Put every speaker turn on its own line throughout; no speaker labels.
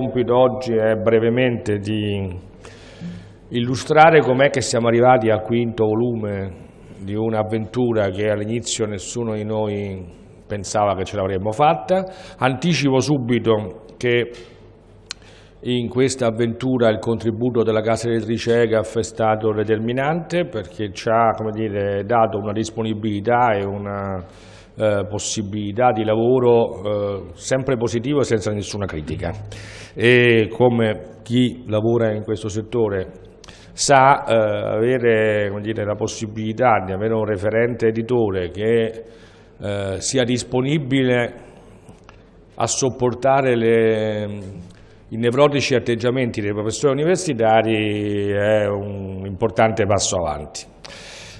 compito oggi è brevemente di illustrare com'è che siamo arrivati al quinto volume di un'avventura che all'inizio nessuno di noi pensava che ce l'avremmo fatta. Anticipo subito che in questa avventura il contributo della casa elettrice EGAF è stato determinante perché ci ha dire, dato una disponibilità e una eh, possibilità di lavoro eh, sempre positivo e senza nessuna critica. E come chi lavora in questo settore sa, eh, avere dire, la possibilità di avere un referente editore che eh, sia disponibile a sopportare le, i nevrotici atteggiamenti dei professori universitari è un importante passo avanti.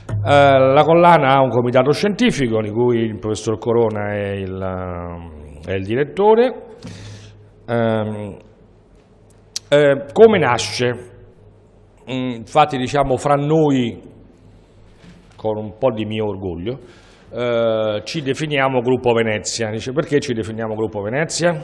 Eh, la collana ha un comitato scientifico di cui il professor Corona è il, eh, è il direttore. Ehm, eh, come nasce? Mm, infatti diciamo fra noi, con un po' di mio orgoglio, ci definiamo Gruppo Venezia. Dice perché ci definiamo Gruppo Venezia?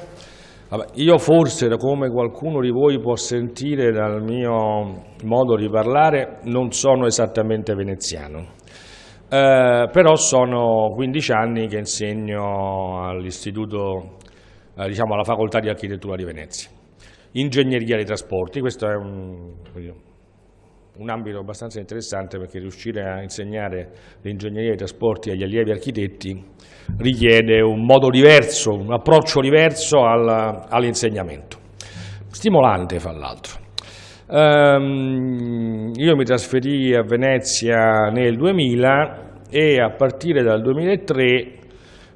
io forse, come qualcuno di voi può sentire dal mio modo di parlare, non sono esattamente veneziano. Eh, però sono 15 anni che insegno all'istituto, eh, diciamo alla facoltà di architettura di Venezia. Ingegneria dei trasporti, questo è un, un ambito abbastanza interessante perché riuscire a insegnare l'ingegneria dei trasporti agli allievi architetti richiede un modo diverso, un approccio diverso all'insegnamento, stimolante fra l'altro. Ehm, io mi trasferì a Venezia nel 2000 e a partire dal 2003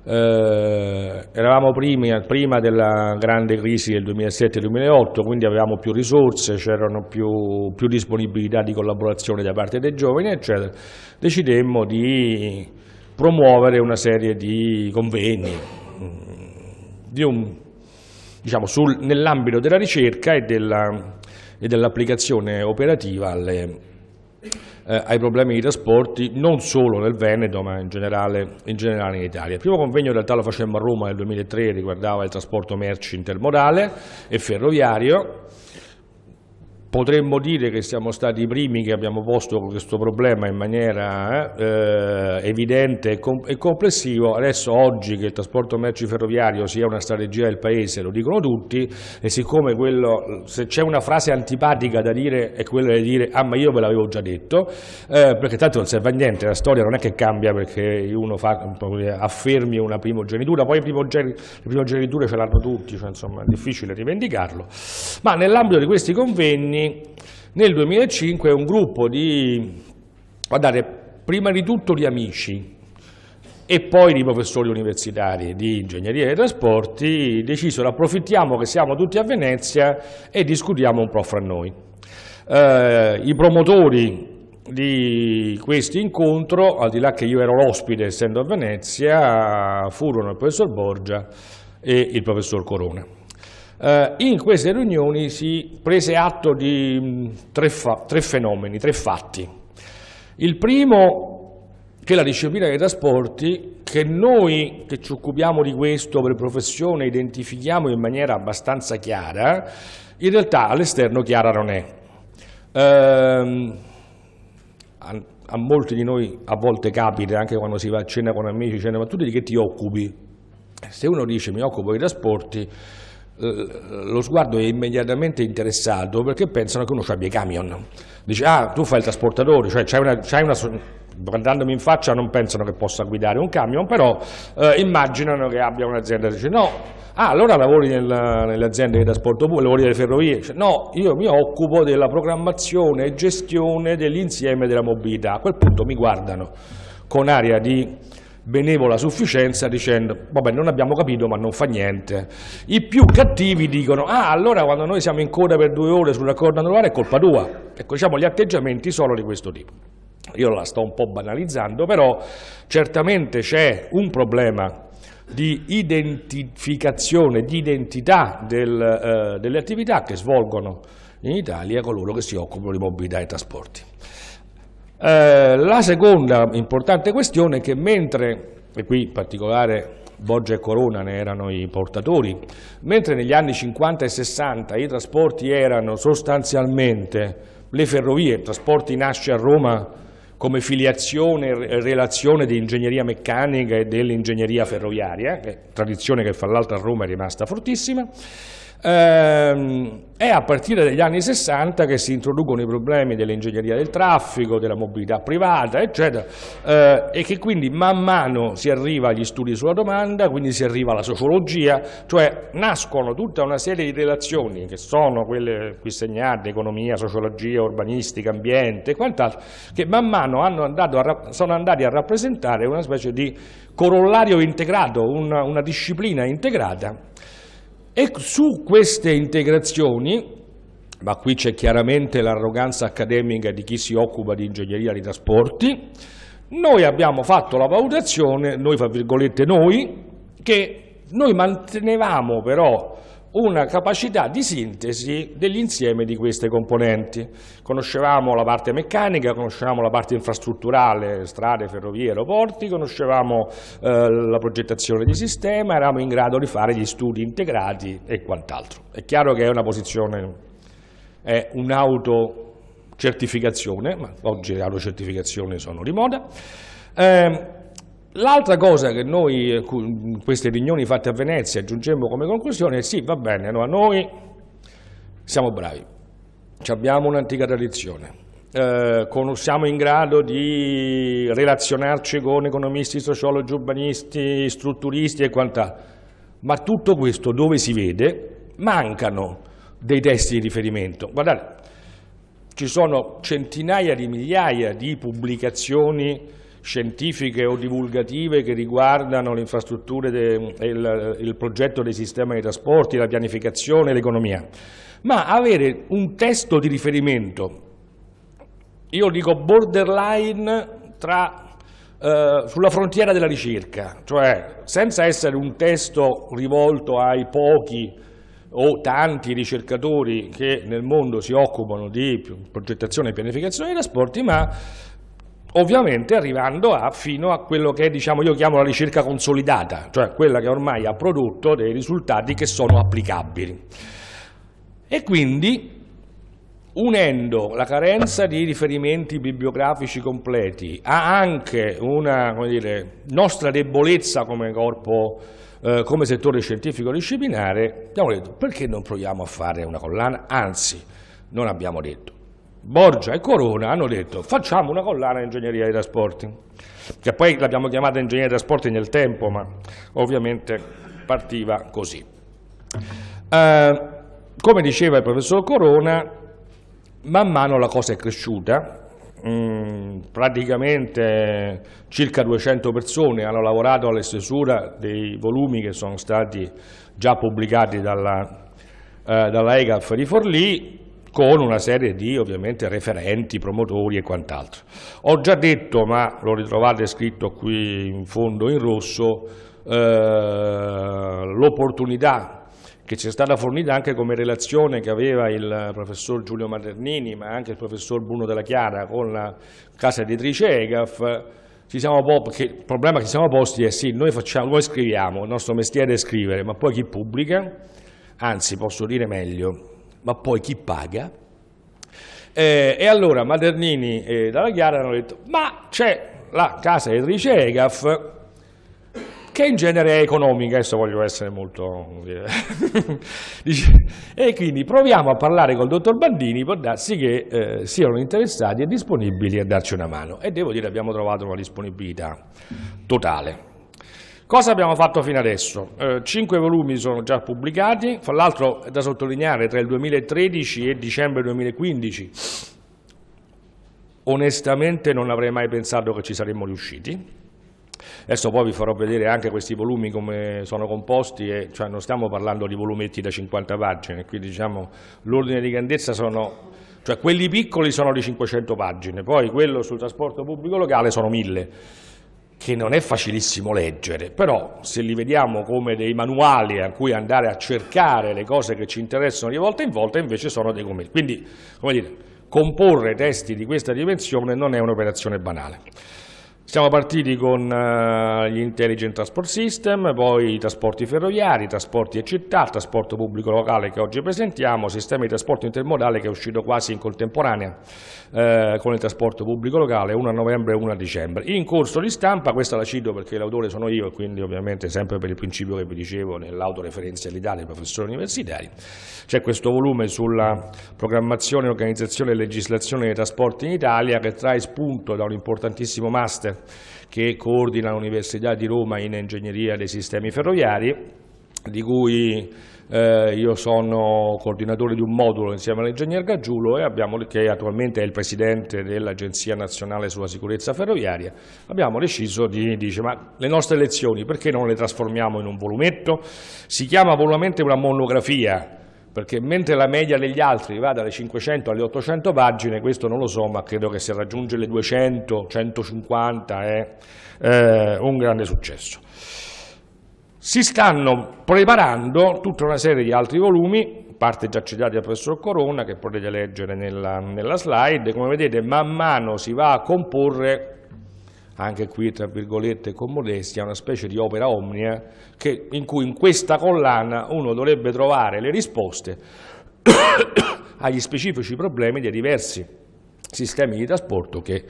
eh, eravamo primi, prima della grande crisi del 2007-2008, quindi avevamo più risorse, c'erano più, più, disponibilità di collaborazione da parte dei giovani, eccetera. Decidemmo di promuovere una serie di convegni di diciamo, nell'ambito della ricerca e dell'applicazione dell operativa alle, eh, ai problemi di trasporti non solo nel Veneto ma in generale, in generale in Italia. Il primo convegno in realtà lo facemmo a Roma nel 2003, riguardava il trasporto merci intermodale e ferroviario, potremmo dire che siamo stati i primi che abbiamo posto questo problema in maniera eh, evidente e, com e complessiva. Adesso oggi che il trasporto merci ferroviario sia una strategia del Paese, lo dicono tutti, e siccome quello, se c'è una frase antipatica da dire è quella di dire ah ma io ve l'avevo già detto, eh, perché tanto non serve a niente, la storia non è che cambia perché uno fa, affermi una primogenitura, poi le primogeniture ce l'hanno tutti, cioè, insomma è difficile rivendicarlo. Ma nell'ambito di questi convegni nel 2005 un gruppo di, guardate, prima di tutto di amici, e poi di professori universitari di ingegneria dei trasporti decisero approfittiamo che siamo tutti a Venezia e discutiamo un po' fra noi. Eh, I promotori di questo incontro, al di là che io ero l'ospite essendo a Venezia, furono il professor Borgia e il professor Corona. Eh, in queste riunioni si prese atto di mm, tre, tre fenomeni, tre fatti. Il primo, che è la disciplina dei trasporti, che noi che ci occupiamo di questo per professione identifichiamo in maniera abbastanza chiara, in realtà all'esterno chiara non è. Eh, a, a, molti di noi a volte capita, anche quando si va a cena con amici, cena, ma tu di che ti occupi? Se uno dice mi occupo dei trasporti, eh, lo sguardo è immediatamente interessato perché pensano che uno abbia i camion. Dice, ah, tu fai il trasportatore, cioè c'hai una, guardandomi in faccia non pensano che possa guidare un camion, però eh, immaginano che abbia un'azienda. Dice no, ah, allora lavori nel, nelle aziende di trasporto pubblico, lavori nelle ferrovie? Dice, no, io mi occupo della programmazione e gestione dell'insieme della mobilità. A quel punto mi guardano con aria di benevola sufficienza dicendo vabbè non abbiamo capito ma non fa niente. I più cattivi dicono ah allora quando noi siamo in coda per due ore sull'accordo annuale è colpa tua. Ecco diciamo gli atteggiamenti sono di questo tipo. Io la sto un po' banalizzando però certamente c'è un problema di identificazione, di identità del, eh, delle attività che svolgono in Italia coloro che si occupano di mobilità e trasporti. Eh, la seconda importante questione è che mentre, e qui in particolare Borgia e Corona ne erano i portatori, mentre negli anni 50 e 60 i trasporti erano sostanzialmente le ferrovie, i trasporti nasce a Roma come filiazione e relazione di ingegneria meccanica e dell'ingegneria ferroviaria, che eh, tradizione che fra l'altro a Roma è rimasta fortissima, Ehm, è a partire dagli anni 60 che si introducono i problemi dell'ingegneria del traffico, della mobilità privata, eccetera, eh, e che quindi man mano si arriva agli studi sulla domanda, quindi si arriva alla sociologia, cioè nascono tutta una serie di relazioni che sono quelle qui segnate, economia, sociologia, urbanistica, ambiente e quant'altro, che man mano a, sono andati a rappresentare una specie di corollario integrato, una, una disciplina integrata e su queste integrazioni, ma qui c'è chiaramente l'arroganza accademica di chi si occupa di ingegneria dei trasporti, noi abbiamo fatto la valutazione, noi fra virgolette noi, che noi mantenevamo però una capacità di sintesi dell'insieme di queste componenti. Conoscevamo la parte meccanica, conoscevamo la parte infrastrutturale, strade, ferrovie, aeroporti, conoscevamo eh, la progettazione di sistema, eravamo in grado di fare gli studi integrati e quant'altro. È chiaro che è una posizione, è un'autocertificazione, ma oggi le autocertificazioni sono di moda, eh, L'altra cosa che noi, in eh, queste riunioni fatte a Venezia, aggiungemmo come conclusione è sì, va bene, no, noi siamo bravi, abbiamo un'antica tradizione, eh, siamo in grado di relazionarci con economisti, sociologi, urbanisti, strutturisti e quant'altro, ma tutto questo dove si vede mancano dei testi di riferimento. Guardate, ci sono centinaia di migliaia di pubblicazioni scientifiche o divulgative che riguardano le infrastrutture, de, il, il progetto dei sistemi dei trasporti, la pianificazione, l'economia, ma avere un testo di riferimento, io dico borderline tra eh, sulla frontiera della ricerca, cioè senza essere un testo rivolto ai pochi o tanti ricercatori che nel mondo si occupano di progettazione e pianificazione dei trasporti, ma ovviamente arrivando a, fino a quello che diciamo, io chiamo la ricerca consolidata, cioè quella che ormai ha prodotto dei risultati che sono applicabili. E quindi unendo la carenza di riferimenti bibliografici completi a anche una dire, nostra debolezza come corpo eh, come settore scientifico disciplinare, abbiamo detto perché non proviamo a fare una collana? Anzi, non abbiamo detto. Borgia e Corona hanno detto facciamo una collana di ingegneria dei trasporti, che poi l'abbiamo chiamata ingegneria dei trasporti nel tempo, ma ovviamente partiva così. Eh, come diceva il professor Corona, man mano la cosa è cresciuta, Mm, praticamente circa 200 persone hanno lavorato alla stesura dei volumi che sono stati già pubblicati dalla, eh, dalla EGAF di Forlì, con una serie di ovviamente referenti, promotori e quant'altro. Ho già detto, ma lo ritrovate scritto qui in fondo in rosso, eh, l'opportunità che ci è stata fornita anche come relazione che aveva il professor Giulio Maternini, ma anche il professor Bruno Della Chiara con la casa editrice EGAF, il problema che ci siamo posti è sì, noi, facciamo, noi scriviamo, il nostro mestiere è scrivere, ma poi chi pubblica? Anzi, posso dire meglio, ma poi chi paga? Eh, e allora Maternini e Dalla Chiara hanno detto, ma c'è la casa editrice EGAF che in genere è economica, adesso voglio essere molto... e quindi proviamo a parlare col dottor Bandini può darsi che eh, siano interessati e disponibili a darci una mano. E devo dire abbiamo trovato una disponibilità totale. Cosa abbiamo fatto fino adesso? Eh, cinque volumi sono già pubblicati, fra l'altro è da sottolineare tra il 2013 e dicembre 2015 onestamente non avrei mai pensato che ci saremmo riusciti. Adesso poi vi farò vedere anche questi volumi come sono composti, e, cioè non stiamo parlando di volumetti da 50 pagine, qui diciamo l'ordine di grandezza sono, cioè quelli piccoli sono di 500 pagine, poi quello sul trasporto pubblico locale sono 1000 che non è facilissimo leggere, però se li vediamo come dei manuali a cui andare a cercare le cose che ci interessano di volta in volta, invece sono dei commenti. Quindi, come dire, comporre testi di questa dimensione non è un'operazione banale. Siamo partiti con eh, gli Intelligent Transport System, poi i trasporti ferroviari, i trasporti e città, il trasporto pubblico locale che oggi presentiamo, sistema di trasporto intermodale che è uscito quasi in contemporanea eh, con il trasporto pubblico locale, 1 a novembre e 1 a dicembre. In corso di stampa, questa la cito perché l'autore sono io e quindi ovviamente sempre per il principio che vi dicevo nell'autoreferenzialità dei professori universitari, c'è questo volume sulla programmazione, organizzazione e legislazione dei trasporti in Italia che trae spunto da un importantissimo master che coordina l'Università di Roma in Ingegneria dei Sistemi Ferroviari di cui eh, io sono coordinatore di un modulo insieme all'ingegner Gaggiulo abbiamo, che attualmente è il presidente dell'Agenzia Nazionale sulla Sicurezza Ferroviaria, abbiamo deciso di dire ma le nostre lezioni perché non le trasformiamo in un volumetto? Si chiama volutamente una monografia perché mentre la media degli altri va dalle 500 alle 800 pagine, questo non lo so, ma credo che se raggiunge le 200, 150 è eh, un grande successo. Si stanno preparando tutta una serie di altri volumi, parte già citati dal professor Corona, che potete leggere nella, nella slide, come vedete man mano si va a comporre anche qui tra virgolette con modestia, una specie di opera omnia che, in cui in questa collana uno dovrebbe trovare le risposte agli specifici problemi dei diversi sistemi di trasporto che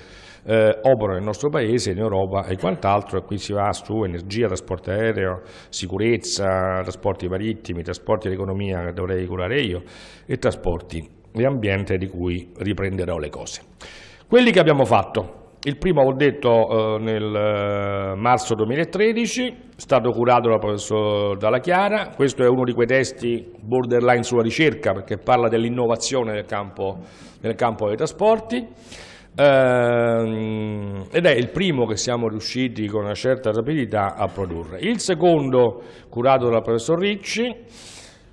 eh, operano nel nostro paese, in Europa e quant'altro, e qui si va su energia, trasporto aereo, sicurezza, trasporti marittimi, trasporti dell'economia che dovrei curare io e trasporti e ambiente di cui riprenderò le cose. Quelli che abbiamo fatto, il primo ho detto eh, nel eh, marzo 2013, è stato curato dal professor Dalla Chiara, questo è uno di quei testi borderline sulla ricerca perché parla dell'innovazione nel campo, nel campo dei trasporti ehm, ed è il primo che siamo riusciti con una certa rapidità a produrre. Il secondo, curato dal professor Ricci,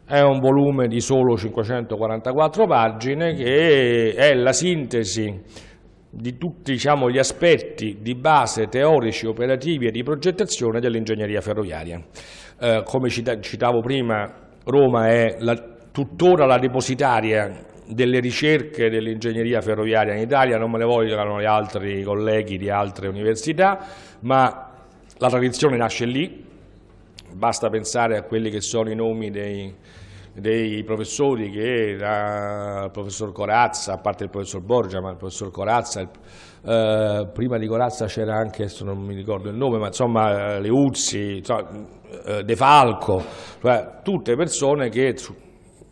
è un volume di solo 544 pagine che è la sintesi di tutti diciamo, gli aspetti di base teorici, operativi e di progettazione dell'ingegneria ferroviaria. Eh, come cita citavo prima, Roma è la, tuttora la depositaria delle ricerche dell'ingegneria ferroviaria in Italia, non me le vogliono gli altri colleghi di altre università, ma la tradizione nasce lì, basta pensare a quelli che sono i nomi dei, dei professori che da, il professor Corazza, a parte il professor Borgia, ma il professor Corazza, il, eh, prima di Corazza c'era anche, adesso non mi ricordo il nome, ma insomma eh, Leuzzi, insomma, eh, De Falco, cioè, tutte persone che su,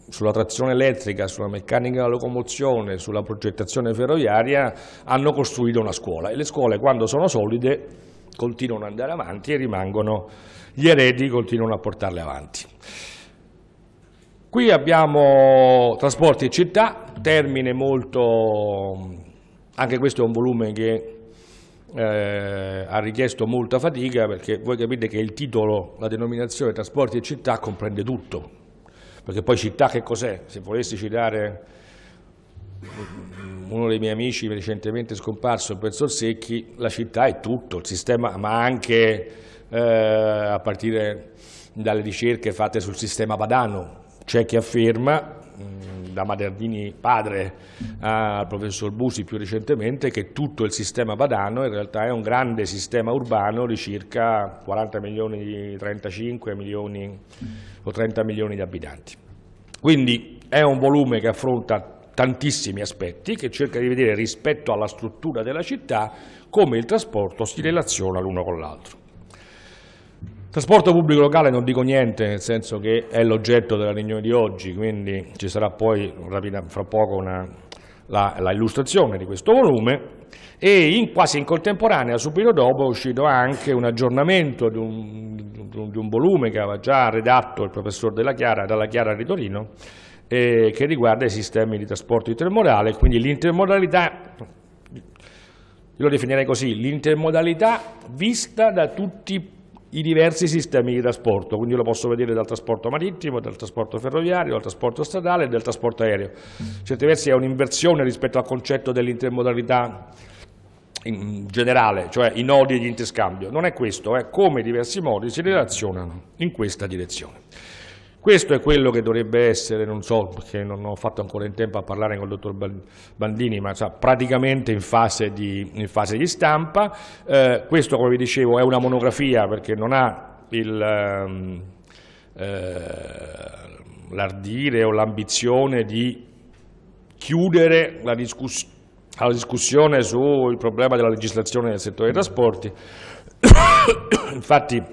sulla trazione elettrica, sulla meccanica della locomozione, sulla progettazione ferroviaria hanno costruito una scuola e le scuole quando sono solide continuano ad andare avanti e rimangono gli eredi continuano a portarle avanti. Qui abbiamo trasporti e città, termine molto, anche questo è un volume che eh, ha richiesto molta fatica perché voi capite che il titolo, la denominazione trasporti e città comprende tutto, perché poi città che cos'è? Se volessi citare uno dei miei amici recentemente scomparso, il professor Secchi, la città è tutto, il sistema, ma anche eh, a partire dalle ricerche fatte sul sistema padano, c'è chi afferma, mm, da Madardini padre al professor Busi più recentemente, che tutto il sistema padano in realtà è un grande sistema urbano di circa 40 milioni, 35 milioni o 30 milioni di abitanti. Quindi è un volume che affronta tantissimi aspetti, che cerca di vedere rispetto alla struttura della città come il trasporto si relaziona l'uno con l'altro. Trasporto pubblico locale non dico niente, nel senso che è l'oggetto della riunione di oggi, quindi ci sarà poi rapida, fra poco una, la, la illustrazione di questo volume e in, quasi in contemporanea, subito dopo, è uscito anche un aggiornamento di un, di un volume che aveva già redatto il professor Della Chiara, dalla Chiara di Torino, eh, che riguarda i sistemi di trasporto intermodale, quindi l'intermodalità, io lo definirei così, l'intermodalità vista da tutti i i diversi sistemi di trasporto, quindi lo posso vedere dal trasporto marittimo, dal trasporto ferroviario, dal trasporto stradale e dal trasporto aereo. In certi versi è un'inversione rispetto al concetto dell'intermodalità in generale, cioè i nodi di interscambio. Non è questo, è come i diversi modi si relazionano in questa direzione. Questo è quello che dovrebbe essere, non so, perché non ho fatto ancora in tempo a parlare con il dottor Bandini, ma cioè, praticamente in fase di, in fase di stampa. Eh, questo, come vi dicevo, è una monografia perché non ha il... Ehm, eh, l'ardire o l'ambizione di chiudere la, discuss la, discussione sul problema della legislazione nel settore dei trasporti. Infatti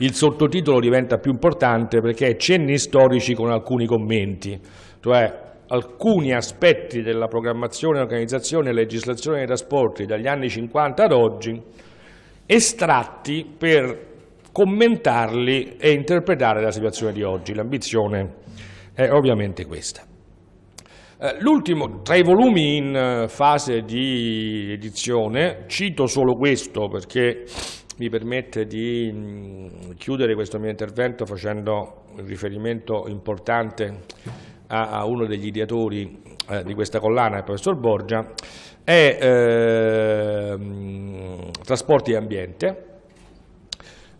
il sottotitolo diventa più importante perché è cenni storici con alcuni commenti, cioè alcuni aspetti della programmazione, organizzazione e legislazione dei trasporti dagli anni 50 ad oggi, estratti per commentarli e interpretare la situazione di oggi. L'ambizione è ovviamente questa. Eh, l'ultimo, tra i volumi in eh, fase di edizione, cito solo questo perché mi permette di mm, chiudere questo mio intervento facendo un riferimento importante a, uno degli ideatori eh, di questa collana, il professor Borgia, è eh, Trasporti e Ambiente,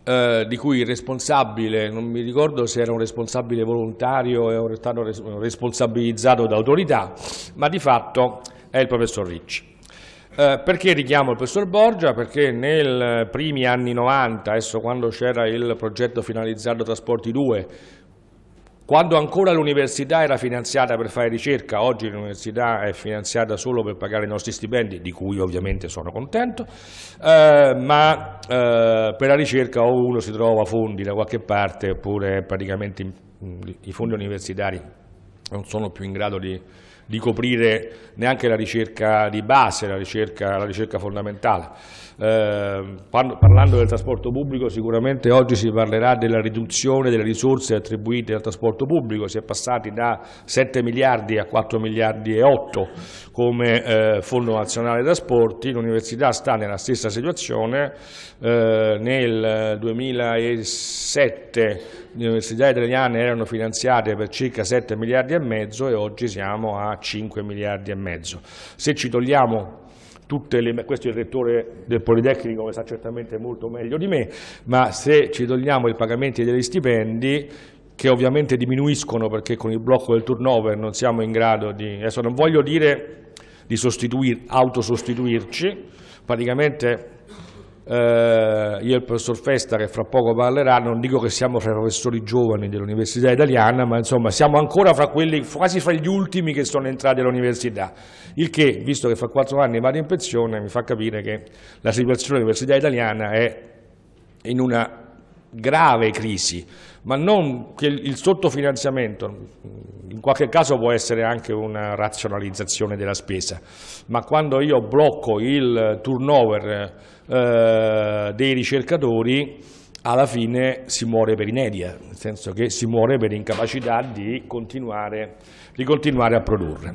eh, di cui il responsabile, non mi ricordo se era un responsabile volontario o stato responsabilizzato da autorità, ma di fatto è il professor Ricci. Eh, perché richiamo il professor Borgia? Perché nei eh, primi anni 90, adesso quando c'era il progetto finalizzato Trasporti 2, quando ancora l'università era finanziata per fare ricerca, oggi l'università è finanziata solo per pagare i nostri stipendi, di cui ovviamente sono contento, eh, ma eh, per la ricerca o uno si trova fondi da qualche parte oppure praticamente mm, i fondi universitari non sono più in grado di, di coprire neanche la ricerca di base, la ricerca, la ricerca fondamentale. Eh, parlando del trasporto pubblico sicuramente oggi si parlerà della riduzione delle risorse attribuite al trasporto pubblico, si è passati da 7 miliardi a 4 miliardi e 8 come eh, Fondo Nazionale Trasporti, l'Università sta nella stessa situazione, eh, nel 2007 le università italiane erano finanziate per circa 7 miliardi e mezzo e oggi siamo a 5 miliardi e mezzo. Se ci togliamo tutte le, questo è il rettore del Politecnico che sa certamente molto meglio di me, ma se ci togliamo i pagamenti degli stipendi, che ovviamente diminuiscono perché con il blocco del turnover non siamo in grado di, adesso non voglio dire di autosostituirci, praticamente eh, io e il professor Festa che fra poco parlerà, non dico che siamo fra i professori giovani dell'università italiana, ma insomma siamo ancora fra quelli, quasi fra gli ultimi che sono entrati all'università, il che, visto che fra quattro anni vado in pensione, mi fa capire che la situazione dell'università italiana è in una grave crisi ma non che il sottofinanziamento, in qualche caso può essere anche una razionalizzazione della spesa, ma quando io blocco il turnover eh, dei ricercatori alla fine si muore per inedia, nel senso che si muore per incapacità di continuare, di continuare a produrre.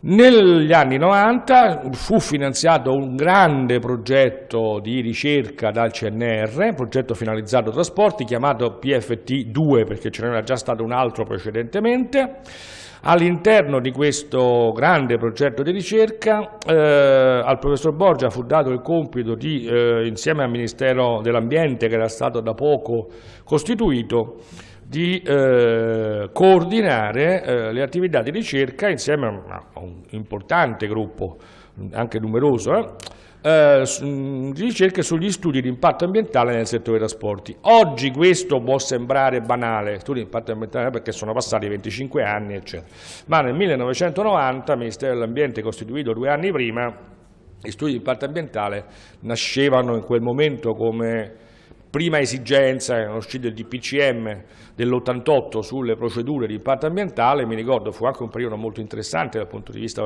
Negli anni 90 fu finanziato un grande progetto di ricerca dal CNR, progetto finalizzato trasporti, chiamato PFT2 perché ce n'era già stato un altro precedentemente. All'interno di questo grande progetto di ricerca eh, al professor Borgia fu dato il compito di, eh, insieme al Ministero dell'Ambiente che era stato da poco costituito, di eh, coordinare eh, le attività di ricerca insieme a un, importante gruppo, anche numeroso, eh, eh mm, di ricerca sugli studi di impatto ambientale nel settore dei trasporti. Oggi questo può sembrare banale, studi di impatto ambientale perché sono passati 25 anni, eccetera. ma nel 1990 il Ministero dell'Ambiente, costituito due anni prima, gli studi di impatto ambientale nascevano in quel momento come prima esigenza, erano uscite il DPCM dell'88 sulle procedure di impatto ambientale, mi ricordo fu anche un periodo molto interessante dal punto di vista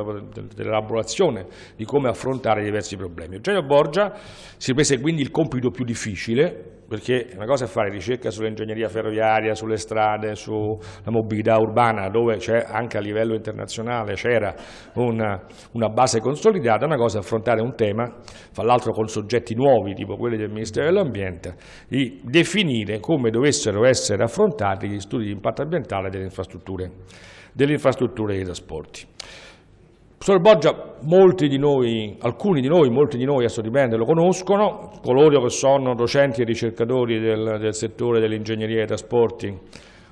dell'elaborazione di come affrontare diversi problemi. Eugenio Borgia si prese quindi il compito più difficile, perché una cosa è fare ricerca sull'ingegneria ferroviaria, sulle strade, sulla mobilità urbana, dove c'è anche a livello internazionale c'era una, una, base consolidata, una cosa è affrontare un tema, fra l'altro con soggetti nuovi, tipo quelli del Ministero dell'Ambiente, di definire come dovessero essere affrontati gli studi di impatto ambientale delle infrastrutture, delle infrastrutture dei trasporti. Professor Borgia, molti di noi, alcuni di noi, molti di noi, adesso dipende, lo conoscono, coloro che sono docenti e ricercatori del, del settore dell'ingegneria e dei trasporti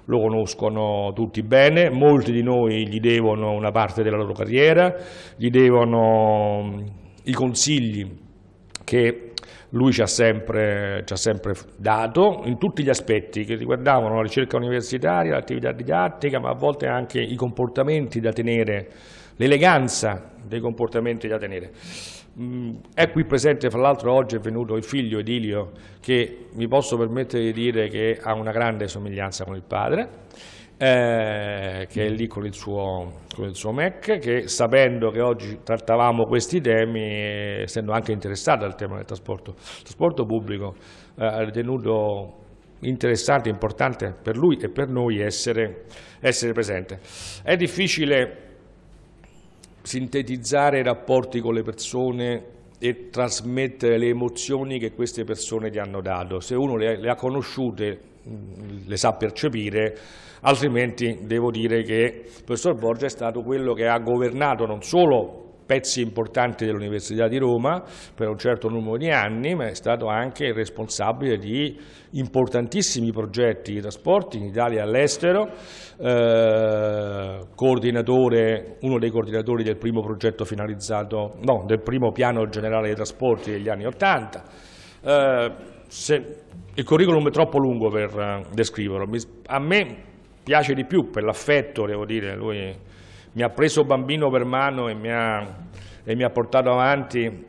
lo conoscono tutti bene, molti di noi gli devono una parte della loro carriera, gli devono i consigli che lui ci ha sempre, ci ha sempre dato in tutti gli aspetti che riguardavano la ricerca universitaria, l'attività didattica, ma a volte anche i comportamenti da tenere l'eleganza dei comportamenti da tenere. Mm, è qui presente, fra l'altro oggi è venuto il figlio Edilio, che mi posso permettere di dire che ha una grande somiglianza con il padre, eh, che è lì con il, suo, con il suo Mac, che sapendo che oggi trattavamo questi temi, eh, essendo anche interessato al tema del trasporto, trasporto pubblico eh, ha ritenuto interessante, importante per lui e per noi essere, essere presente. È difficile sintetizzare i rapporti con le persone e trasmettere le emozioni che queste persone ti hanno dato. Se uno le, le ha conosciute, mm, le sa percepire, altrimenti devo dire che il professor Borgia è stato quello che ha governato non solo pezzi importanti dell'Università di Roma per un certo numero di anni, ma è stato anche responsabile di importantissimi progetti di trasporti in Italia e all'estero, eh, uno dei coordinatori del primo progetto finalizzato, no, del primo piano generale dei trasporti degli anni Ottanta. Eh, il curriculum è troppo lungo per eh, descriverlo, a me piace di più per l'affetto, devo dire, lui mi ha preso bambino per mano e mi ha, e mi ha portato avanti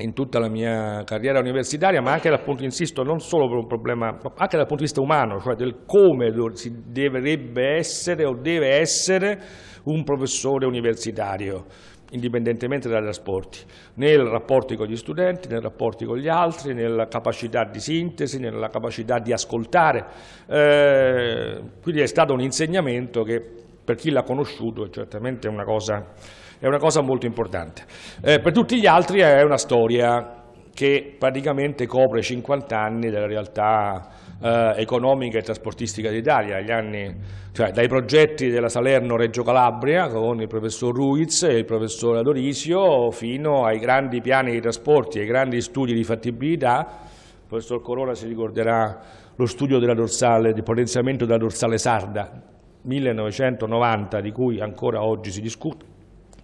in tutta la mia carriera universitaria, ma anche dal punto, insisto, non solo per un problema, anche dal punto di vista umano, cioè del come si dovrebbe essere o deve essere un professore universitario, indipendentemente dagli trasporti, nel rapporto con gli studenti, nel rapporto con gli altri, nella capacità di sintesi, nella capacità di ascoltare. Eh, quindi è stato un insegnamento che per chi l'ha conosciuto è certamente una cosa, è una cosa molto importante. Eh, per tutti gli altri è una storia che praticamente copre 50 anni della realtà eh, economica e trasportistica d'Italia, cioè, dai progetti della Salerno-Reggio Calabria con il professor Ruiz e il professor Adorisio fino ai grandi piani di trasporti, e ai grandi studi di fattibilità, il professor Corona si ricorderà lo studio della dorsale, di potenziamento della dorsale sarda 1990 di cui ancora oggi si discute,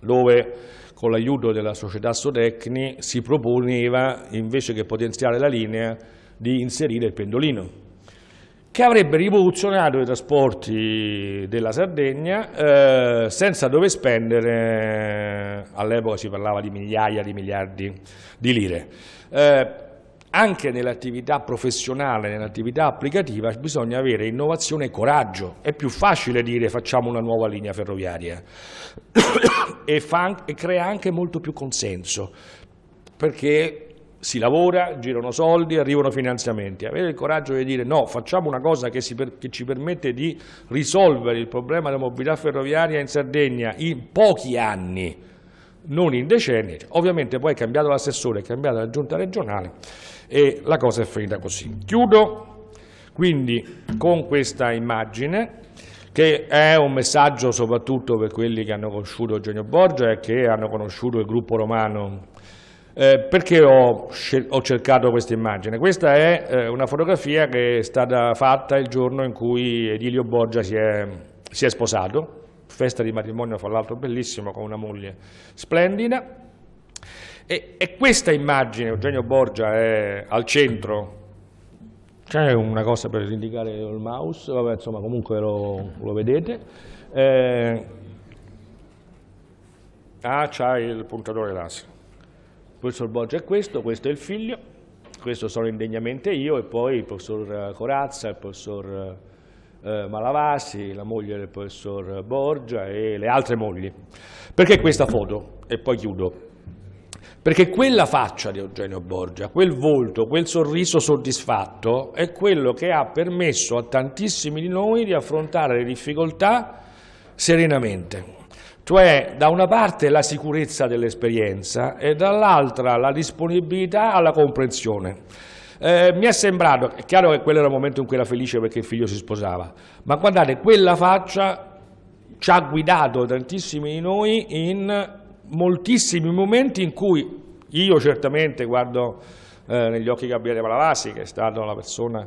dove con l'aiuto della società Sotecni si proponeva, invece che potenziare la linea, di inserire il pendolino, che avrebbe rivoluzionato i trasporti della Sardegna eh, senza dove spendere, eh, all'epoca si parlava di migliaia di miliardi di lire. Eh, anche nell'attività professionale, nell'attività applicativa, bisogna avere innovazione e coraggio. È più facile dire facciamo una nuova linea ferroviaria e, fa, e crea anche molto più consenso, perché si lavora, girano soldi, arrivano finanziamenti. Avere il coraggio di dire no, facciamo una cosa che, per, che, ci permette di risolvere il problema della mobilità ferroviaria in Sardegna in pochi anni, non in decenni. Cioè, ovviamente poi è cambiato l'assessore, è cambiata la giunta regionale e la cosa è finita così. Chiudo quindi con questa immagine che è un messaggio soprattutto per quelli che hanno conosciuto Eugenio Borgia e che hanno conosciuto il gruppo romano. Eh, perché ho, ho cercato questa immagine? Questa è eh, una fotografia che è stata fatta il giorno in cui Edilio Borgia si è, si è sposato festa di matrimonio fra l'altro bellissimo con una moglie splendida. E, e questa immagine, Eugenio Borgia è al centro c'è una cosa per indicare il mouse, vabbè, insomma comunque lo, lo vedete. Eh, ah, c'ha il puntatore laser. professor Borgia è questo, questo è il figlio, questo sono indegnamente io e poi il professor Corazza, il professor eh, Malavasi, la moglie del professor Borgia e le altre mogli. Perché questa foto? E poi chiudo. Perché quella faccia di Eugenio Borgia, quel volto, quel sorriso soddisfatto è quello che ha permesso a tantissimi di noi di affrontare le difficoltà serenamente. Cioè, da una parte la sicurezza dell'esperienza e dall'altra la disponibilità alla comprensione. Eh, mi è sembrato, è chiaro che quello era il momento in cui era felice perché il figlio si sposava, ma guardate, quella faccia ci ha guidato tantissimi di noi in moltissimi momenti in cui io certamente guardo eh, negli occhi Gabriele Malavasi, che è stata la persona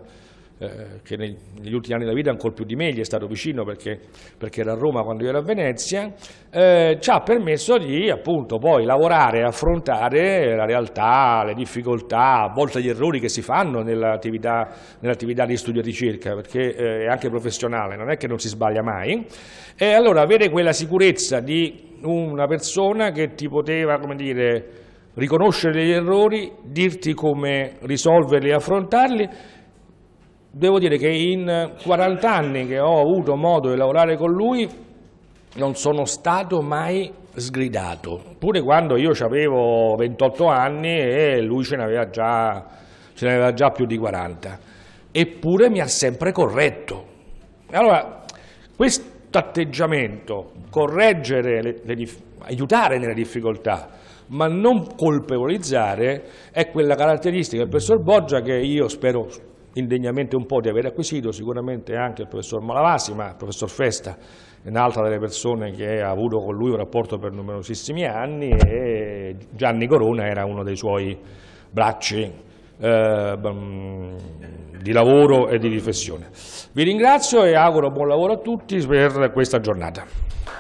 eh, che negli ultimi anni della vita ancora più di me gli è stato vicino perché, perché era a Roma quando io ero a Venezia, eh, ci ha permesso di appunto poi lavorare e affrontare la realtà, le difficoltà, a volte gli errori che si fanno nell'attività nell di studio e ricerca, perché eh, è anche professionale, non è che non si sbaglia mai. E allora avere quella sicurezza di una persona che ti poteva, come dire, riconoscere gli errori, dirti come risolverli e affrontarli Devo dire che in 40 anni che ho avuto modo di lavorare con lui non sono stato mai sgridato, pure quando io avevo 28 anni e lui ce n'aveva già, già, più di 40, eppure mi ha sempre corretto. Allora, questo atteggiamento, correggere, le, le, aiutare nelle difficoltà, ma non colpevolizzare, è quella caratteristica del professor Borgia che io spero indegnamente un po' di aver acquisito, sicuramente anche il professor Malavasi, ma il professor Festa è un'altra delle persone che ha avuto con lui un rapporto per numerosissimi anni e Gianni Corona era uno dei suoi bracci eh, di lavoro e di riflessione. Vi ringrazio e auguro buon lavoro a tutti per questa giornata.